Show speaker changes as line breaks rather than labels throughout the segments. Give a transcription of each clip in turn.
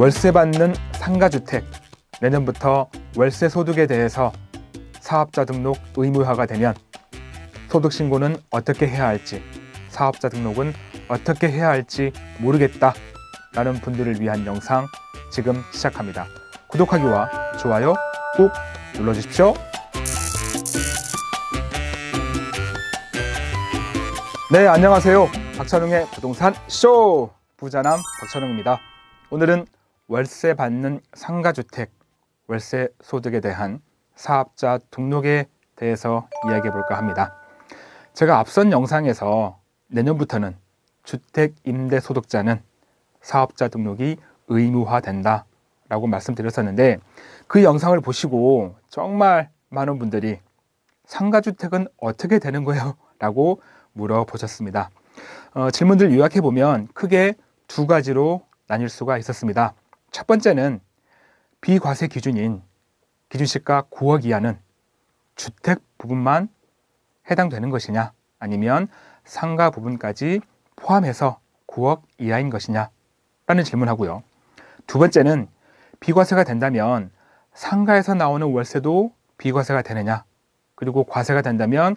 월세 받는 상가주택 내년부터 월세 소득에 대해서 사업자 등록 의무화가 되면 소득 신고는 어떻게 해야 할지 사업자 등록은 어떻게 해야 할지 모르겠다 라는 분들을 위한 영상 지금 시작합니다. 구독하기와 좋아요 꼭 눌러주십시오. 네, 안녕하세요. 박찬웅의 부동산 쇼! 부자남 박찬웅입니다. 오늘은 월세 받는 상가주택 월세 소득에 대한 사업자 등록에 대해서 이야기해 볼까 합니다. 제가 앞선 영상에서 내년부터는 주택 임대 소득자는 사업자 등록이 의무화된다 라고 말씀드렸었는데 그 영상을 보시고 정말 많은 분들이 상가주택은 어떻게 되는 거예요? 라고 물어보셨습니다. 어, 질문들 요약해 보면 크게 두 가지로 나뉠 수가 있었습니다. 첫 번째는 비과세 기준인 기준시가 9억 이하는 주택 부분만 해당되는 것이냐 아니면 상가 부분까지 포함해서 9억 이하인 것이냐 라는 질문하고요. 두 번째는 비과세가 된다면 상가에서 나오는 월세도 비과세가 되느냐 그리고 과세가 된다면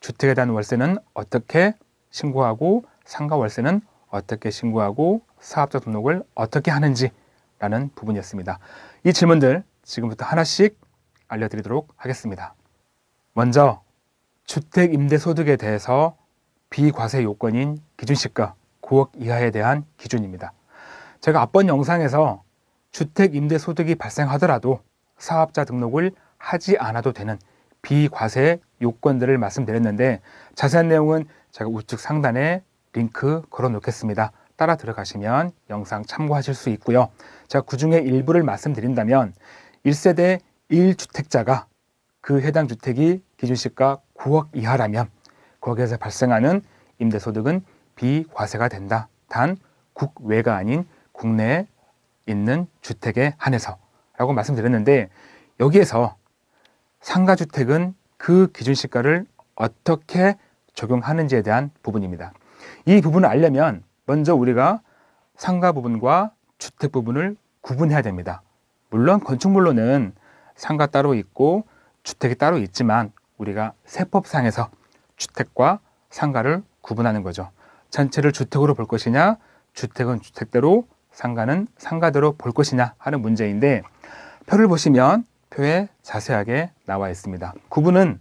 주택에 대한 월세는 어떻게 신고하고 상가 월세는 어떻게 신고하고 사업자 등록을 어떻게 하는지 라는 부분이었습니다. 이 질문들 지금부터 하나씩 알려드리도록 하겠습니다. 먼저 주택 임대소득에 대해서 비과세 요건인 기준시가 9억 이하에 대한 기준입니다. 제가 앞번 영상에서 주택 임대소득이 발생하더라도 사업자 등록을 하지 않아도 되는 비과세 요건들을 말씀드렸는데 자세한 내용은 제가 우측 상단에 링크 걸어 놓겠습니다. 따라 들어가시면 영상 참고하실 수 있고요. 자, 그 중에 일부를 말씀드린다면 1세대 1주택자가 그 해당 주택이 기준시가 9억 이하라면 거기에서 발생하는 임대소득은 비과세가 된다. 단 국외가 아닌 국내에 있는 주택에 한해서 라고 말씀드렸는데 여기에서 상가주택은 그 기준시가를 어떻게 적용하는지에 대한 부분입니다. 이 부분을 알려면 먼저 우리가 상가 부분과 주택 부분을 구분해야 됩니다. 물론 건축물로는 상가 따로 있고 주택이 따로 있지만 우리가 세법상에서 주택과 상가를 구분하는 거죠. 전체를 주택으로 볼 것이냐, 주택은 주택대로, 상가는 상가대로 볼 것이냐 하는 문제인데 표를 보시면 표에 자세하게 나와 있습니다. 구분은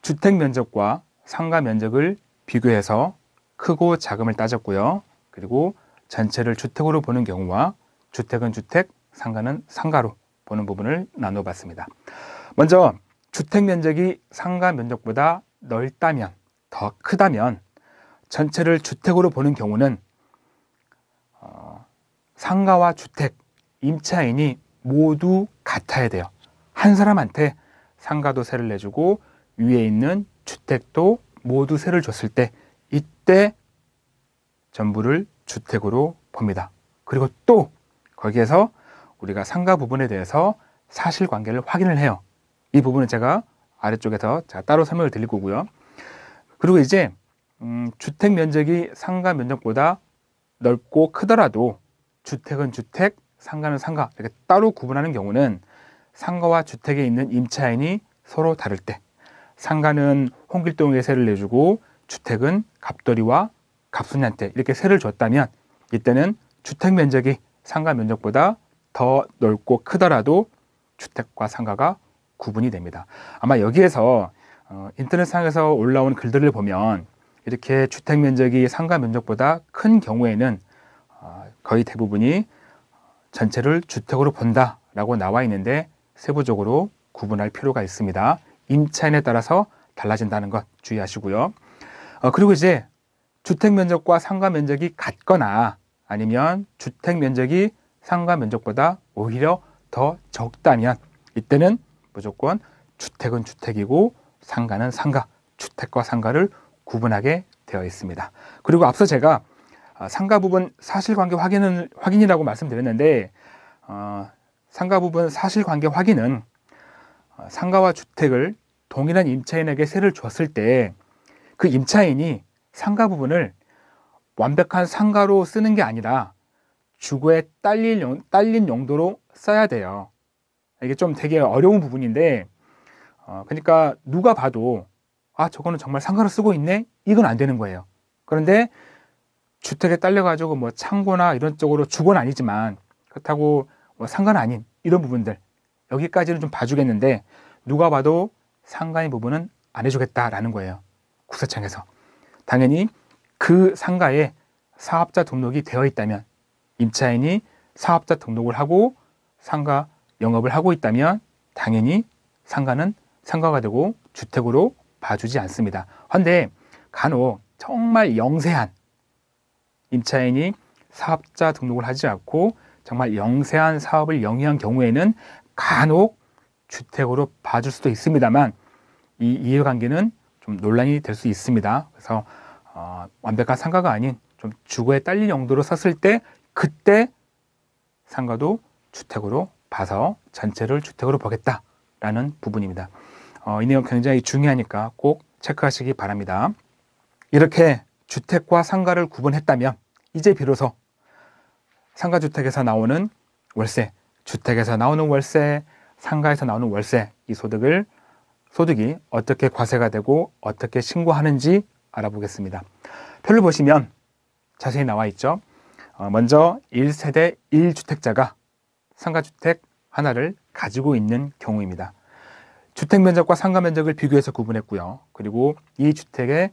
주택 면적과 상가 면적을 비교해서 크고 작음을 따졌고요. 그리고 전체를 주택으로 보는 경우와 주택은 주택, 상가는 상가로 보는 부분을 나누어 봤습니다. 먼저 주택 면적이 상가 면적보다 넓다면, 더 크다면 전체를 주택으로 보는 경우는 어, 상가와 주택, 임차인이 모두 같아야 돼요. 한 사람한테 상가도 세를 내주고 위에 있는 주택도 모두 세를 줬을 때 이때 전부를 주택으로 봅니다. 그리고 또 거기에서 우리가 상가 부분에 대해서 사실관계를 확인을 해요. 이 부분은 제가 아래쪽에서 제가 따로 설명을 드릴 거고요. 그리고 이제 음, 주택 면적이 상가 면적보다 넓고 크더라도 주택은 주택, 상가는 상가 이렇게 따로 구분하는 경우는 상가와 주택에 있는 임차인이 서로 다를 때 상가는 홍길동 예세를 내주고 주택은 갑돌이와 갑순이한테 이렇게 세를 줬다면 이때는 주택 면적이 상가 면적보다 더 넓고 크더라도 주택과 상가가 구분이 됩니다. 아마 여기에서 어, 인터넷상에서 올라온 글들을 보면 이렇게 주택 면적이 상가 면적보다 큰 경우에는 어, 거의 대부분이 전체를 주택으로 본다라고 나와 있는데 세부적으로 구분할 필요가 있습니다. 임차인에 따라서 달라진다는 것 주의하시고요. 어, 그리고 이제 주택 면적과 상가 면적이 같거나 아니면 주택 면적이 상가 면적보다 오히려 더 적다면 이때는 무조건 주택은 주택이고 상가는 상가, 주택과 상가를 구분하게 되어 있습니다. 그리고 앞서 제가 어, 상가 부분 사실관계 확인은 확인이라고 말씀드렸는데 어, 상가 부분 사실관계 확인은 어, 상가와 주택을 동일한 임차인에게 세를 줬을 때 그 임차인이 상가 부분을 완벽한 상가로 쓰는 게 아니라 주거에 딸린, 용, 딸린 용도로 써야 돼요. 이게 좀 되게 어려운 부분인데, 어, 그러니까 누가 봐도 아 저거는 정말 상가로 쓰고 있네 이건 안 되는 거예요. 그런데 주택에 딸려가지고 뭐 창고나 이런 쪽으로 주는 아니지만 그렇다고 뭐 상가는 아닌 이런 부분들 여기까지는 좀 봐주겠는데 누가 봐도 상가인 부분은 안 해주겠다라는 거예요. 국세청에서. 당연히 그 상가에 사업자 등록이 되어 있다면 임차인이 사업자 등록을 하고 상가 영업을 하고 있다면 당연히 상가는 상가가 되고 주택으로 봐주지 않습니다. 그데 간혹 정말 영세한 임차인이 사업자 등록을 하지 않고 정말 영세한 사업을 영위한 경우에는 간혹 주택으로 봐줄 수도 있습니다만 이 이해관계는 좀 논란이 될 수 있습니다. 그래서 어, 완벽한 상가가 아닌 좀 주거에 딸릴 용도로 샀을 때 그때 상가도 주택으로 봐서 전체를 주택으로 보겠다라는 부분입니다. 어, 이 내용 굉장히 중요하니까 꼭 체크하시기 바랍니다. 이렇게 주택과 상가를 구분했다면 이제 비로소 상가주택에서 나오는 월세, 주택에서 나오는 월세, 상가에서 나오는 월세 이 소득을 소득이 어떻게 과세가 되고 어떻게 신고하는지 알아보겠습니다. 표를 보시면 자세히 나와 있죠. 어, 먼저 1세대 1주택자가 상가주택 하나를 가지고 있는 경우입니다. 주택 면적과 상가 면적을 비교해서 구분했고요. 그리고 이 주택의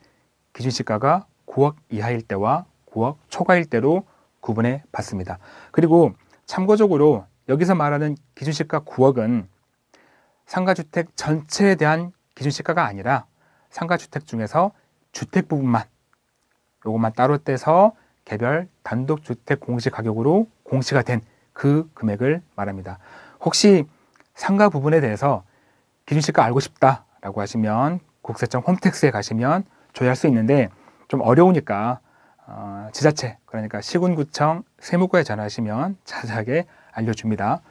기준 시가가 9억 이하일 때와 9억 초과일 때로 구분해 봤습니다. 그리고 참고적으로 여기서 말하는 기준 시가 9억은 상가주택 전체에 대한 기준시가가 아니라 상가주택 중에서 주택 부분만 요것만 따로 떼서 개별 단독주택 공시 가격으로 공시가 된 그 금액을 말합니다. 혹시 상가 부분에 대해서 기준시가 알고 싶다라고 하시면 국세청 홈택스에 가시면 조회할 수 있는데 좀 어려우니까 어, 지자체 그러니까 시군구청 세무과에 전화하시면 자세하게 알려줍니다.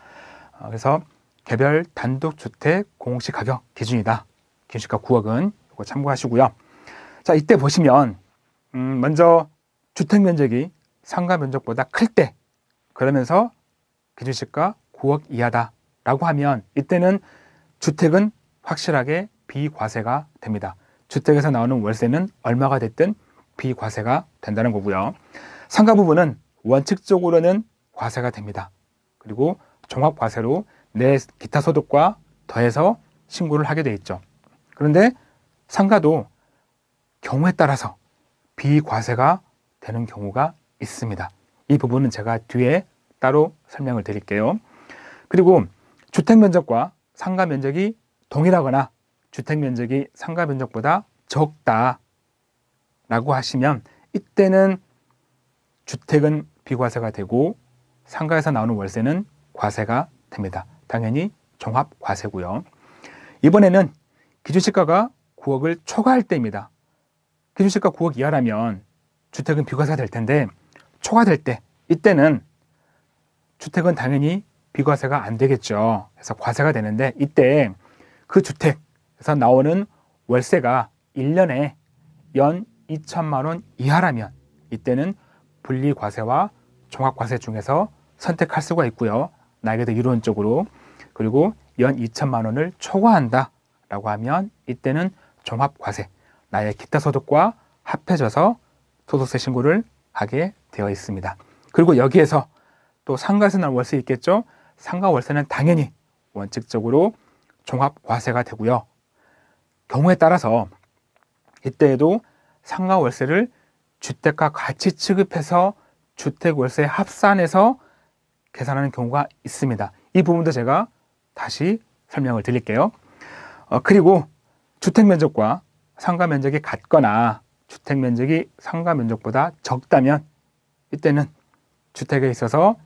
어, 그래서 개별 단독주택 공시 가격 기준이다. 기준시가 9억은 이거 참고하시고요. 자, 이때 보시면 음, 먼저 주택 면적이 상가 면적보다 클 때 그러면서 기준시가 9억 이하다라고 하면 이때는 주택은 확실하게 비과세가 됩니다. 주택에서 나오는 월세는 얼마가 됐든 비과세가 된다는 거고요. 상가 부분은 원칙적으로는 과세가 됩니다. 그리고 종합과세로 내 기타 소득과 더해서 신고를 하게 돼 있죠. 그런데 상가도 경우에 따라서 비과세가 되는 경우가 있습니다. 이 부분은 제가 뒤에 따로 설명을 드릴게요. 그리고 주택 면적과 상가 면적이 동일하거나 주택 면적이 상가 면적보다 적다라고 하시면 이때는 주택은 비과세가 되고 상가에서 나오는 월세는 과세가 됩니다. 당연히 종합 과세고요. 이번에는 기준시가가 9억을 초과할 때입니다. 기준시가 9억 이하라면 주택은 비과세 될 텐데 초과될 때 이때는 주택은 당연히 비과세가 안 되겠죠. 그래서 과세가 되는데 이때 그 주택에서 나오는 월세가 1년에 연 2천만 원 이하라면 이때는 분리과세와 종합과세 중에서 선택할 수가 있고요. 나에게도 이론적으로 그리고 연 2천만 원을 초과한다라고 하면 이때는 종합과세, 나의 기타 소득과 합해져서 소득세 신고를 하게 되어 있습니다. 그리고 여기에서 또상가세서난 월세 있겠죠? 상가 월세는 당연히 원칙적으로 종합과세가 되고요. 경우에 따라서 이때에도 상가 월세를 주택과 같이 취급해서 주택 월세 합산해서 계산하는 경우가 있습니다. 이 부분도 제가 다시 설명을 드릴게요. 어, 그리고 주택 면적과 상가 면적이 같거나 주택 면적이 상가 면적보다 적다면 이때는 주택에 있어서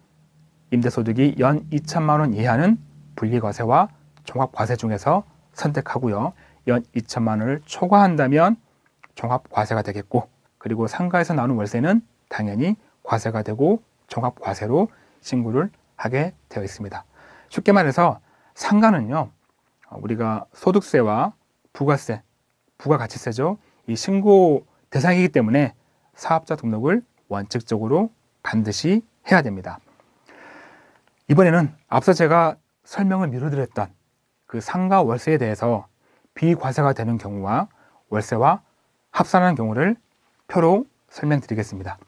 임대소득이 연 2천만 원 이하는 분리과세와 종합과세 중에서 선택하고요. 연 2천만 원을 초과한다면 종합과세가 되겠고 그리고 상가에서 나오는 월세는 당연히 과세가 되고 종합과세로 신고를 하게 되어 있습니다. 쉽게 말해서 상가는요, 우리가 소득세와 부가세, 부가가치세죠. 이 신고 대상이기 때문에 사업자 등록을 원칙적으로 반드시 해야 됩니다. 이번에는 앞서 제가 설명을 미뤄드렸던 그 상가 월세에 대해서 비과세가 되는 경우와 월세와 합산하는 경우를 표로 설명드리겠습니다.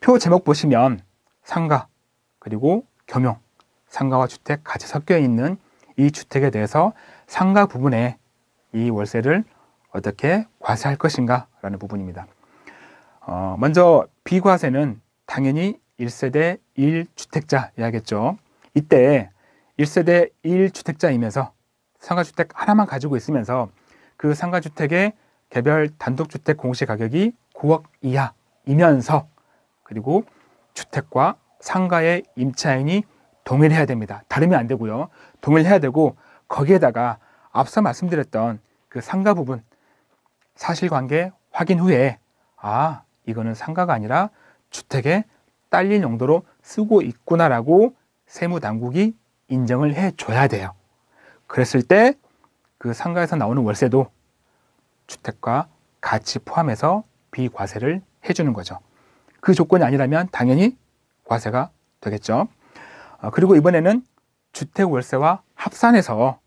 표 제목 보시면 상가 그리고 겸용 상가와 주택 같이 섞여 있는 이 주택에 대해서 상가 부분에 이 월세를 어떻게 과세할 것인가 라는 부분입니다. 어, 먼저 비과세는 당연히 1세대 1주택자야겠죠. 이때 1세대 1주택자이면서 상가주택 하나만 가지고 있으면서 그 상가주택의 개별 단독주택 공시가격이 9억 이하이면서 그리고 주택과 상가의 임차인이 동일해야 됩니다. 다르면 안 되고요. 동일해야 되고 거기에다가 앞서 말씀드렸던 그 상가 부분 사실관계 확인 후에 아 이거는 상가가 아니라 주택에 딸린 용도로 쓰고 있구나라고 세무당국이 인정을 해줘야 돼요. 그랬을 때 그 상가에서 나오는 월세도 주택과 같이 포함해서 비과세를 해주는 거죠. 그 조건이 아니라면 당연히 과세가 되겠죠. 아, 그리고 이번에는 주택 월세와 합산해서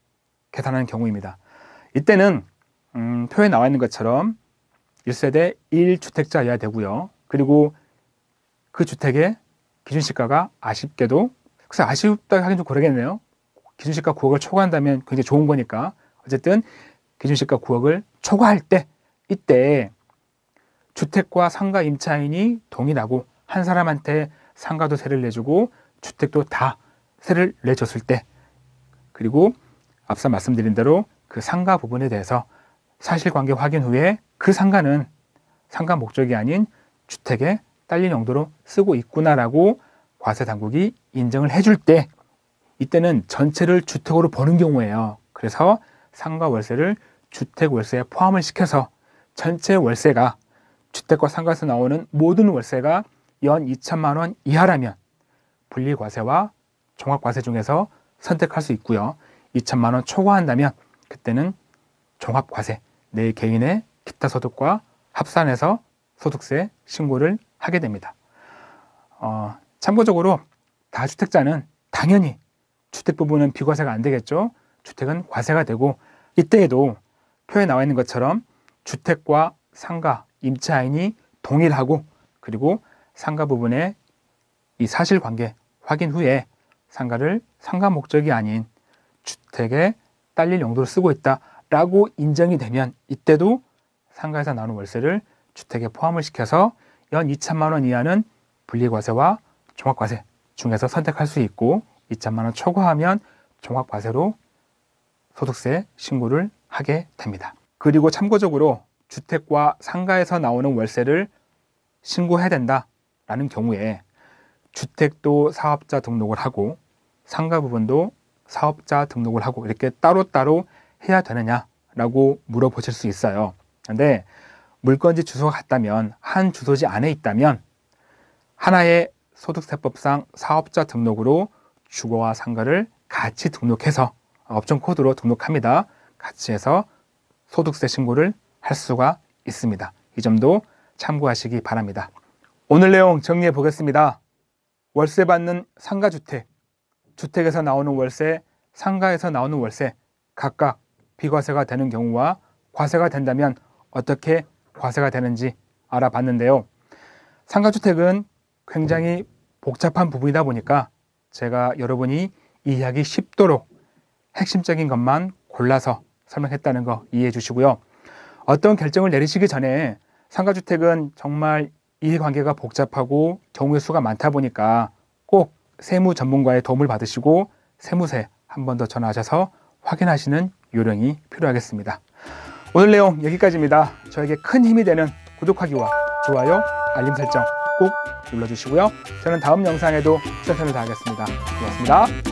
계산하는 경우입니다. 이때는 음, 표에 나와 있는 것처럼 1세대 1주택자여야 되고요. 그리고 그 주택의 기준시가가 아쉽게도 글쎄 아쉽다 하긴 좀그러겠네요 기준시가 9억을 초과한다면 굉장히 좋은 거니까 어쨌든 기준시가 9억을 초과할 때 이때 주택과 상가 임차인이 동이 나고 한 사람한테 상가도 세를 내주고 주택도 다 세를 내줬을 때 그리고 앞서 말씀드린 대로 그 상가 부분에 대해서 사실관계 확인 후에 그 상가는 상가 목적이 아닌 주택에 딸린 용도로 쓰고 있구나라고 과세 당국이 인정을 해줄 때 이때는 전체를 주택으로 보는 경우예요. 그래서 상가 월세를 주택 월세에 포함을 시켜서 전체 월세가 주택과 상가에서 나오는 모든 월세가 연 2천만 원 이하라면 분리과세와 종합과세 중에서 선택할 수 있고요. 2천만 원 초과한다면 그때는 종합과세, 내 개인의 기타 소득과 합산해서 소득세 신고를 하게 됩니다. 어, 참고적으로 다주택자는 당연히 주택 부분은 비과세가 안 되겠죠. 주택은 과세가 되고 이때에도 표에 나와 있는 것처럼 주택과 상가, 임차인이 동일하고 그리고 상가 부분의 이 사실관계 확인 후에 상가를 상가 목적이 아닌 주택에 딸릴 용도로 쓰고 있다라고 인정이 되면 이때도 상가에서 나온 월세를 주택에 포함을 시켜서 연 2천만 원 이하는 분리과세와 종합과세 중에서 선택할 수 있고 2천만 원 초과하면 종합과세로 소득세 신고를 하게 됩니다. 그리고 참고적으로 주택과 상가에서 나오는 월세를 신고해야 된다라는 경우에 주택도 사업자 등록을 하고 상가 부분도 사업자 등록을 하고 이렇게 따로따로 해야 되느냐라고 물어보실 수 있어요. 근데 물건지 주소가 같다면 한 주소지 안에 있다면 하나의 소득세법상 사업자 등록으로 주거와 상가를 같이 등록해서 업종 코드로 등록합니다. 같이 해서 소득세 신고를 할 수가 있습니다. 이 점도 참고하시기 바랍니다. 오늘 내용 정리해 보겠습니다. 월세 받는 상가주택, 주택에서 나오는 월세, 상가에서 나오는 월세 각각 비과세가 되는 경우와 과세가 된다면 어떻게 과세가 되는지 알아봤는데요. 상가주택은 굉장히 복잡한 부분이다 보니까 제가 여러분이 이해하기 쉽도록 핵심적인 것만 골라서 설명했다는 거 이해해 주시고요. 어떤 결정을 내리시기 전에 상가주택은 정말 이해관계가 복잡하고 경우의 수가 많다 보니까 꼭 세무 전문가의 도움을 받으시고 세무세 한 번 더 전화하셔서 확인하시는 요령이 필요하겠습니다. 오늘 내용 여기까지입니다. 저에게 큰 힘이 되는 구독하기와 좋아요, 알림 설정 꼭 눌러주시고요. 저는 다음 영상에도 최선을 다하겠습니다. 고맙습니다.